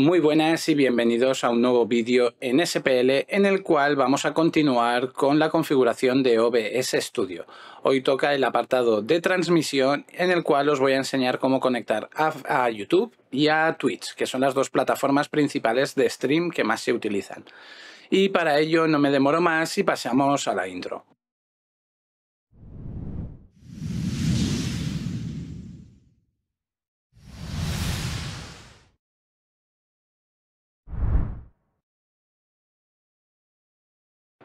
Muy buenas y bienvenidos a un nuevo vídeo en SPL en el cual vamos a continuar con la configuración de OBS Studio. Hoy toca el apartado de transmisión en el cual os voy a enseñar cómo conectar a, YouTube y a Twitch, que son las dos plataformas principales de stream que más se utilizan. Y para ello no me demoro más y pasamos a la intro.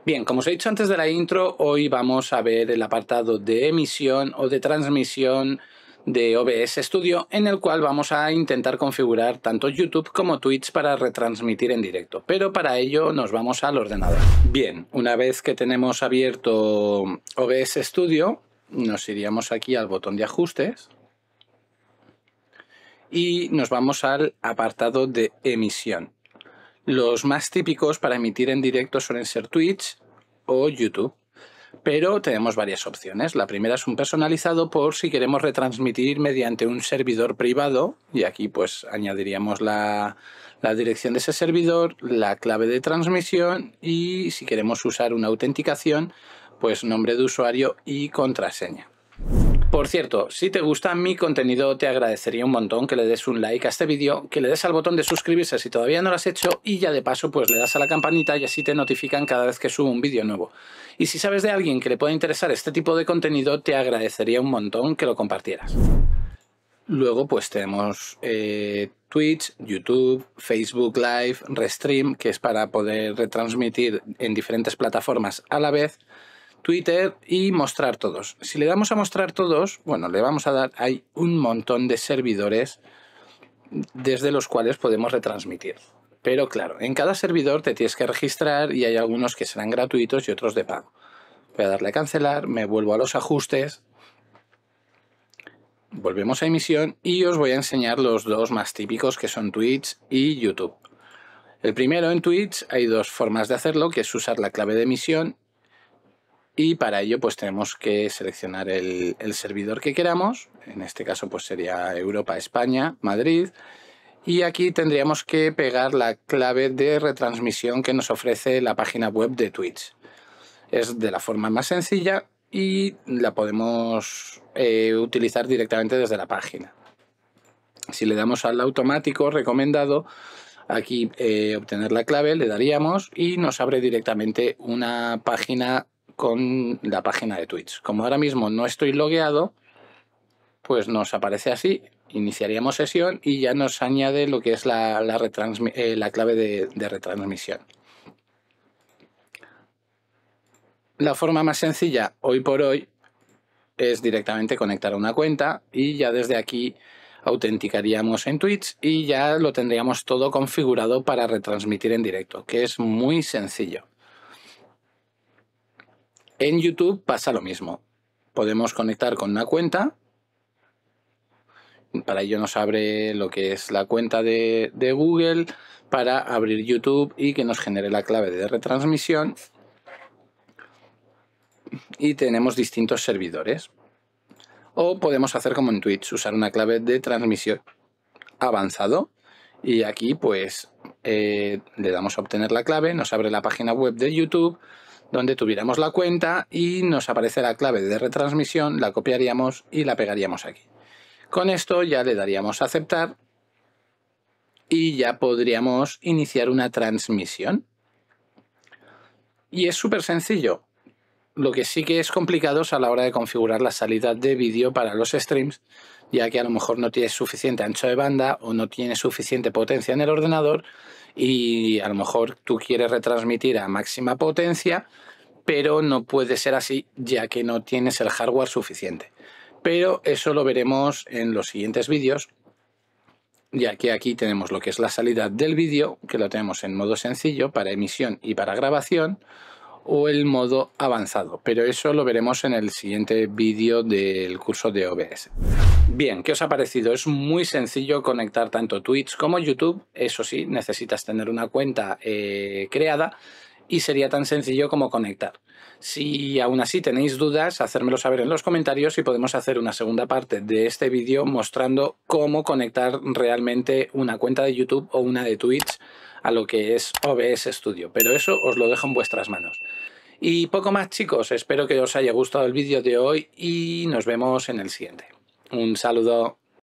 Bien, como os he dicho antes de la intro, hoy vamos a ver el apartado de emisión o de transmisión de OBS Studio, en el cual vamos a intentar configurar tanto YouTube como Twitch para retransmitir en directo, pero para ello nos vamos al ordenador. Bien, una vez que tenemos abierto OBS Studio, nos iríamos aquí al botón de ajustes y nos vamos al apartado de emisión. Los más típicos para emitir en directo suelen ser Twitch o YouTube. Pero tenemos varias opciones. La primera es un personalizado por si queremos retransmitir mediante un servidor privado. Y aquí pues añadiríamos la, la dirección de ese servidor, la clave de transmisión y si queremos usar una autenticación, pues nombre de usuario y contraseña. Por cierto, si te gusta mi contenido, te agradecería un montón que le des un like a este vídeo, que le des al botón de suscribirse si todavía no lo has hecho y ya de paso pues le das a la campanita y así te notifican cada vez que subo un vídeo nuevo. Y si sabes de alguien que le pueda interesar este tipo de contenido, te agradecería un montón que lo compartieras. Luego pues tenemos eh, Twitch, YouTube, Facebook Live, Restream, que es para poder retransmitir en diferentes plataformas a la vez. Twitter y mostrar todos. Si le damos a mostrar todos, bueno, le vamos a dar, hay un montón de servidores desde los cuales podemos retransmitir. Pero claro, en cada servidor te tienes que registrar y hay algunos que serán gratuitos y otros de pago. Voy a darle a cancelar, me vuelvo a los ajustes, volvemos a emisión y os voy a enseñar los dos más típicos que son Twitch y YouTube. El primero en Twitch hay dos formas de hacerlo, que es usar la clave de emisión y para ello pues tenemos que seleccionar el, servidor que queramos, en este caso pues sería Europa, España, Madrid, y aquí tendríamos que pegar la clave de retransmisión que nos ofrece la página web de Twitch. Es de la forma más sencilla y la podemos eh, utilizar directamente desde la página. Si le damos al automático recomendado, aquí eh, obtener la clave, le daríamos y nos abre directamente una página con la página de Twitch. Como ahora mismo no estoy logueado, pues nos aparece así, iniciaríamos sesión y ya nos añade lo que es eh, la, clave de, de, retransmisión. La forma más sencilla hoy por hoy es directamente conectar a una cuenta y ya desde aquí autenticaríamos en Twitch y ya lo tendríamos todo configurado para retransmitir en directo, que es muy sencillo. En YouTube pasa lo mismo. Podemos conectar con una cuenta. Para ello nos abre lo que es la cuenta de, Google para abrir YouTube y que nos genere la clave de retransmisión. Y tenemos distintos servidores. O podemos hacer como en Twitch, usar una clave de transmisión avanzado. Y aquí pues eh, le damos a obtener la clave, nos abre la página web de YouTube donde tuviéramos la cuenta y nos aparece la clave de retransmisión, la copiaríamos y la pegaríamos aquí. Con esto ya le daríamos a aceptar y ya podríamos iniciar una transmisión. Y es súper sencillo. Lo que sí que es complicado es a la hora de configurar la salida de vídeo para los streams, ya que a lo mejor no tienes suficiente ancho de banda o no tienes suficiente potencia en el ordenador y a lo mejor tú quieres retransmitir a máxima potencia, pero no puede ser así ya que no tienes el hardware suficiente. Pero eso lo veremos en los siguientes vídeos, ya que aquí tenemos lo que es la salida del vídeo, que lo tenemos en modo sencillo para emisión y para grabación o el modo avanzado, pero eso lo veremos en el siguiente vídeo del curso de OBS. Bien, ¿qué os ha parecido? Es muy sencillo conectar tanto Twitch como YouTube, eso sí, necesitas tener una cuenta eh, creada y sería tan sencillo como conectar. Si aún así tenéis dudas, hacérmelo saber en los comentarios y podemos hacer una segunda parte de este vídeo mostrando cómo conectar realmente una cuenta de YouTube o una de Twitch a lo que es OBS Studio, pero eso os lo dejo en vuestras manos. Y poco más chicos, espero que os haya gustado el vídeo de hoy y nos vemos en el siguiente. Un saludo.